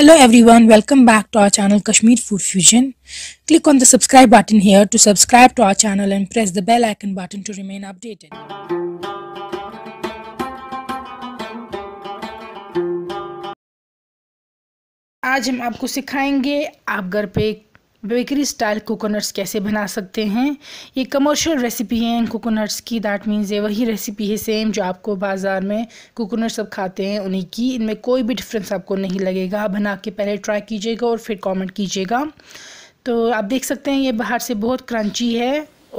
Hello everyone, welcome back to our channel Kashmir Food Fusion. Click on the subscribe button here to subscribe to our channel and press the bell icon button to remain updated. आज हम आपको सिखाएंगे आप घर पे bakery style coconuts कैसे बना सकते हैं ये कमर्शियल रेसिपी है इन कोकोनट्स की दैट मीन्स ये वही रेसिपी है सेम जो आपको बाज़ार में कोकोनट सब खाते हैं उन्हीं की इनमें कोई भी डिफरेंस आपको नहीं लगेगा बना के पहले ट्राई कीजिएगा और फिर कॉमेंट कीजिएगा तो आप देख सकते हैं ये बाहर से बहुत क्रंची है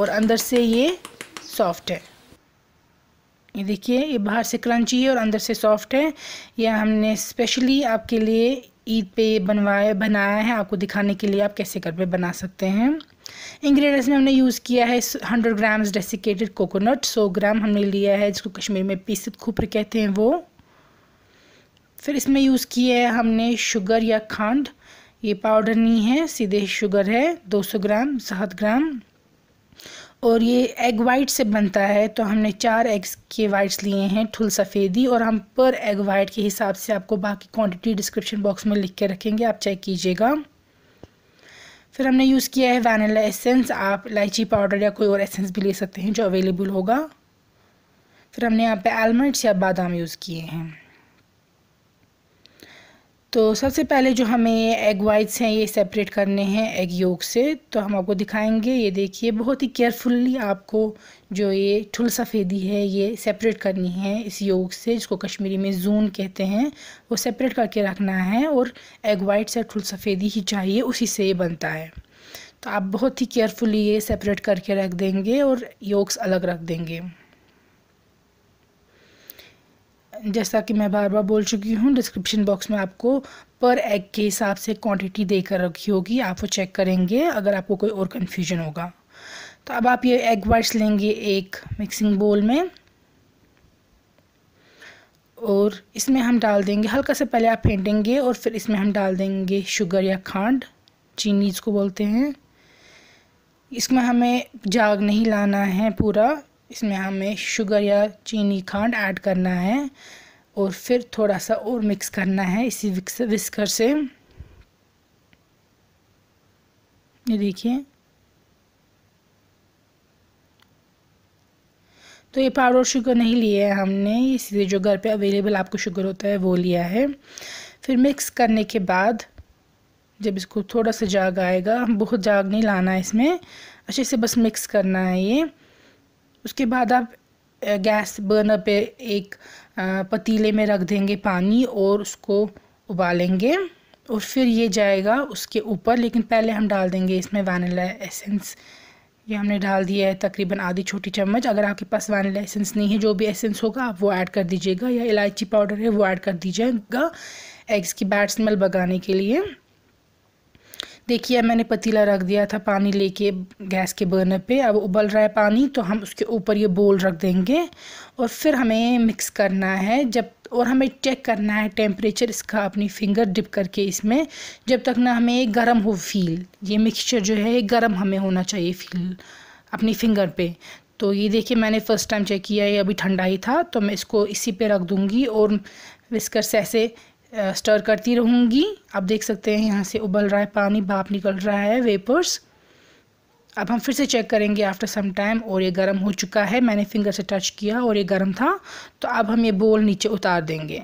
और अंदर से ये सॉफ्ट है ये देखिए ये बाहर से क्रंची है और अंदर से सॉफ्ट है यह हमने स्पेशली आपके लिए ईद पे बनवाया बनाया है आपको दिखाने के लिए आप कैसे घर पे बना सकते हैं इंग्रेडिएंट्स में हमने यूज़ किया है हंड्रेड ग्राम्स डेसिकेटेड कोकोनट सौ ग्राम हमने लिया है जिसको कश्मीर में पीसित खुपर कहते हैं वो फिर इसमें यूज़ किया है हमने शुगर या खंड ये पाउडर नहीं है सीधे शुगर है 200 ग्राम सात ग्राम और ये एग वाइट से बनता है तो हमने चार एग्स के वाइट्स लिए हैं ठुल सफ़ेदी और हम पर एग वाइट के हिसाब से आपको बाकी क्वांटिटी डिस्क्रिप्शन बॉक्स में लिख के रखेंगे आप चेक कीजिएगा फिर हमने यूज़ किया है वैनिला एसेंस आप इलायची पाउडर या कोई और एसेंस भी ले सकते हैं जो अवेलेबल होगा फिर हमने यहाँ पर आलमंड्स या बादाम यूज़ किए हैं तो सबसे पहले जो हमें एग वाइट्स हैं ये सेपरेट करने हैं एग योग से तो हम आपको दिखाएंगे ये देखिए बहुत ही केयरफुल्ली आपको जो ये ठुल सफ़ेदी है ये सेपरेट करनी है इस योग से जिसको कश्मीरी में जून कहते हैं वो सेपरेट करके रखना है और एग वाइट्स या ठुल सफ़ेदी ही चाहिए उसी से ये बनता है तो आप बहुत ही केयरफुली ये सेपरेट करके रख देंगे और योग्स अलग रख देंगे जैसा कि मैं बार बार बोल चुकी हूँ डिस्क्रिप्शन बॉक्स में आपको पर एग के हिसाब से क्वांटिटी देकर रखी होगी आप वो चेक करेंगे अगर आपको कोई और कन्फ्यूजन होगा तो अब आप ये एग वाइट्स लेंगे एक मिक्सिंग बोल में और इसमें हम डाल देंगे हल्का से पहले आप फेंटेंगे और फिर इसमें हम डाल देंगे शुगर या खांड चीनी इसको बोलते हैं इसमें हमें जाग नहीं लाना है पूरा इसमें हमें शुगर या चीनी खांड ऐड करना है और फिर थोड़ा सा और मिक्स करना है इसी विस्कर से ये देखिए तो ये पाउडर शुगर नहीं लिया है हमने इसलिए जो घर पे अवेलेबल आपको शुगर होता है वो लिया है फिर मिक्स करने के बाद जब इसको थोड़ा सा जाग आएगा बहुत जाग नहीं लाना है इसमें अच्छे से बस मिक्स करना है ये उसके बाद आप गैस बर्नर पे एक पतीले में रख देंगे पानी और उसको उबालेंगे और फिर ये जाएगा उसके ऊपर लेकिन पहले हम डाल देंगे इसमें वैनिला एसेंस ये हमने डाल दिया है तकरीबन आधी छोटी चम्मच अगर आपके पास वैनिला एसेंस नहीं है जो भी एसेंस होगा आप वो ऐड कर दीजिएगा या इलायची पाउडर है वो ऐड कर दीजिएगा एग्स की बैड स्मेल भगाने के लिए देखिए मैंने पतीला रख दिया था पानी लेके गैस के बर्नर पे अब उबल रहा है पानी तो हम उसके ऊपर ये बोल रख देंगे और फिर हमें मिक्स करना है जब और हमें चेक करना है टेम्परेचर इसका अपनी फिंगर डिप करके इसमें जब तक ना हमें गर्म हो फील ये मिक्सचर जो है गर्म हमें होना चाहिए फील अपनी फिंगर पे तो ये देखिए मैंने फ़र्स्ट टाइम चेक किया ये अभी ठंडा ही था तो मैं इसको इसी पे रख दूँगी और विस्कर से ऐसे स्टर करती रहूँगी आप देख सकते हैं यहाँ से उबल रहा है पानी भाप निकल रहा है वेपर्स अब हम फिर से चेक करेंगे आफ्टर सम टाइम और ये गर्म हो चुका है मैंने फिंगर से टच किया और ये गर्म था तो अब हम ये बोल नीचे उतार देंगे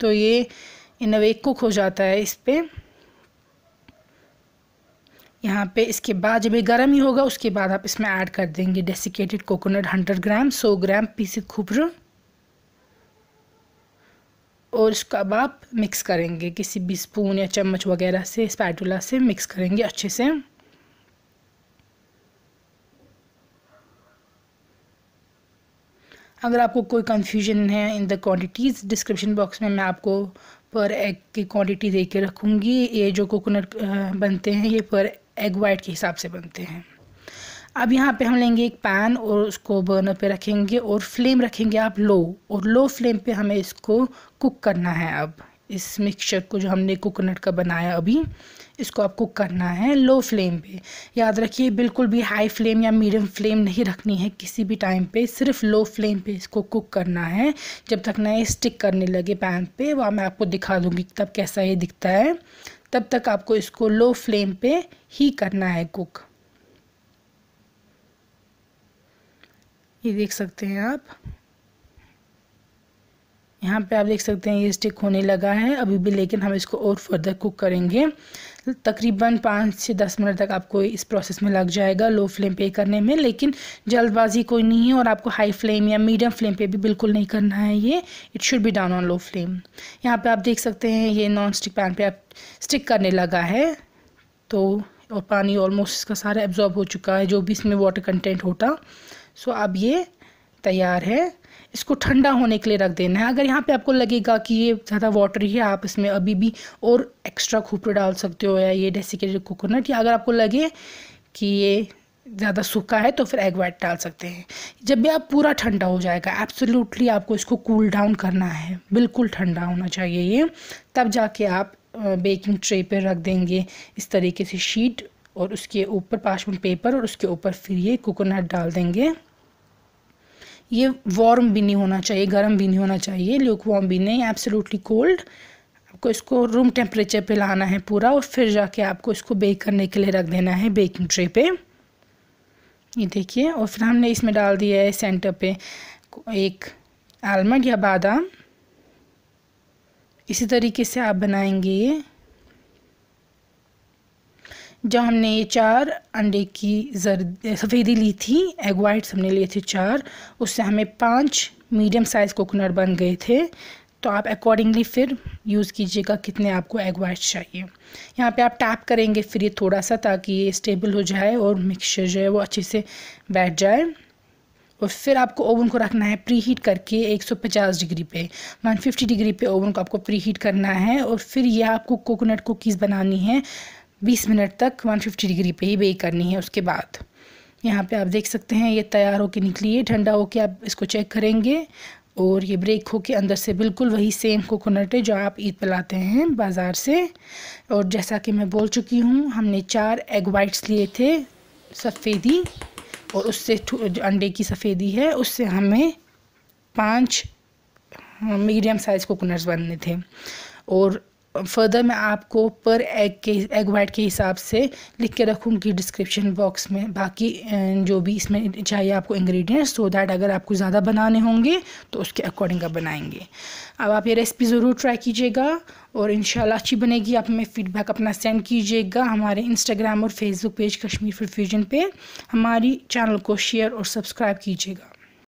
तो ये इन अवे कुक हो जाता है इस पर यहाँ पे इसके बाद जब ये गर्म ही होगा उसके बाद आप इसमें ऐड कर देंगे डेसिकेटेड कोकोनट हंड्रेड ग्राम सौ ग्राम पीसी खुबर और इसको अब आप मिक्स करेंगे किसी भी स्पून या चम्मच वगैरह से स्पैटुला से मिक्स करेंगे अच्छे से अगर आपको कोई कन्फ्यूजन है in the quantities description box में मैं आपको पर एग की क्वांटिटी दे के रखूँगी ये जो कोकोनट बनते हैं ये पर एग वाइट के हिसाब से बनते हैं अब यहाँ पे हम लेंगे एक पैन और उसको बर्नर पे रखेंगे और फ्लेम रखेंगे आप लो और लो फ्लेम पे हमें इसको कुक करना है अब इस मिक्सचर को जो हमने कोकोनट का बनाया अभी इसको आप कुक करना है लो फ्लेम पे याद रखिए बिल्कुल भी हाई फ्लेम या मीडियम फ्लेम नहीं रखनी है किसी भी टाइम पे सिर्फ लो फ्लेम पे इसको कुक करना है जब तक ना ये स्टिक करने लगे पैन पे वह मैं आपको दिखा दूँगी तब कैसा ये दिखता है तब तक आपको इसको लो फ्लेम पे ही करना है कुक ये देख सकते हैं आप यहाँ पे आप देख सकते हैं ये स्टिक होने लगा है अभी भी लेकिन हम इसको और फर्दर कुक करेंगे तकरीबन पाँच से दस मिनट तक आपको इस प्रोसेस में लग जाएगा लो फ्लेम पे करने में लेकिन जल्दबाजी कोई नहीं है और आपको हाई फ्लेम या मीडियम फ्लेम पे भी बिल्कुल नहीं करना है ये it should be down on low flame यहाँ पे आप देख सकते हैं ये नॉन स्टिक पैन पर आप स्टिक करने लगा है तो और पानी ऑलमोस्ट इसका सारा एब्जॉर्ब हो चुका है जो भी इसमें वाटर कंटेंट होता सो अब ये तैयार है इसको ठंडा होने के लिए रख देना है अगर यहाँ पे आपको लगेगा कि ये ज़्यादा वाटर ही है आप इसमें अभी भी और एक्स्ट्रा खोपड़े डाल सकते हो या ये डेसिकेटेड कोकोनट या अगर आपको लगे कि ये ज़्यादा सूखा है तो फिर एग वाइट डाल सकते हैं जब भी आप पूरा ठंडा हो जाएगा एब्सोल्युटली आपको इसको कूल डाउन करना है बिल्कुल ठंडा होना चाहिए ये तब जाके आप बेकिंग ट्रे पर रख देंगे इस तरीके से शीट और उसके ऊपर पार्चमेंट पेपर और उसके ऊपर फिर ये कोकोनट डाल देंगे ये वार्म भी नहीं होना चाहिए गर्म भी नहीं होना चाहिए ल्यूक वार्म भी नहीं एब्सोल्युटली कोल्ड आपको इसको रूम टेम्परेचर पे लाना है पूरा और फिर जाके आपको इसको बेक करने के लिए रख देना है बेकिंग ट्रे पे ये देखिए और फिर हमने इसमें डाल दिया है सेंटर पे एक आलमंड या बादाम इसी तरीके से आप बनाएंगे ये जब हमने ये चार अंडे की जर सफ़ेदी ली थी एग वाइट्स हमने लिए थे चार उससे हमें पांच मीडियम साइज़ कोकोनट बन गए थे तो आप अकॉर्डिंगली फिर यूज़ कीजिएगा कितने आपको एग वाइट्स चाहिए यहाँ पे आप टैप करेंगे फिर ये थोड़ा सा ताकि ये स्टेबल हो जाए और मिक्सचर जो है वो अच्छे से बैठ जाए और फिर आपको ओवन को रखना है प्री हीट करके 150 डिग्री पे 150 डिग्री पे ओवन को आपको प्री हीट करना है और फिर ये आपको कोकोनट कुकीज़ बनानी है बीस मिनट तक वन फिफ्टी डिग्री पे ही बेक करनी है उसके बाद यहाँ पे आप देख सकते हैं ये तैयार होके निकली है ठंडा होके आप इसको चेक करेंगे और ये ब्रेक होके अंदर से बिल्कुल वही सेम कोकोनट है जो आप ईद पर लाते हैं बाज़ार से और जैसा कि मैं बोल चुकी हूँ हमने चार एग वाइट्स लिए थे सफ़ेदी और उससे अंडे की सफ़ेदी है उससे हमें पांच मीडियम साइज़ कोकोनट्स बनने थे और फर्दर मैं आपको पर एग के एग वाइट के हिसाब से लिख के रखूँगी डिस्क्रिप्शन बॉक्स में बाकी जो भी इसमें चाहिए आपको इंग्रेडिएंट्स सो दैट अगर आपको ज़्यादा बनाने होंगे तो उसके अकॉर्डिंग आप बनाएंगे अब आप ये रेसिपी ज़रूर ट्राई कीजिएगा और इन अच्छी बनेगी आप हमें फ़ीडबैक अपना सेंड कीजिएगा हमारे इंस्टाग्राम और Facebook page Kashmir food fusion पर हमारी चैनल को शेयर और सब्सक्राइब कीजिएगा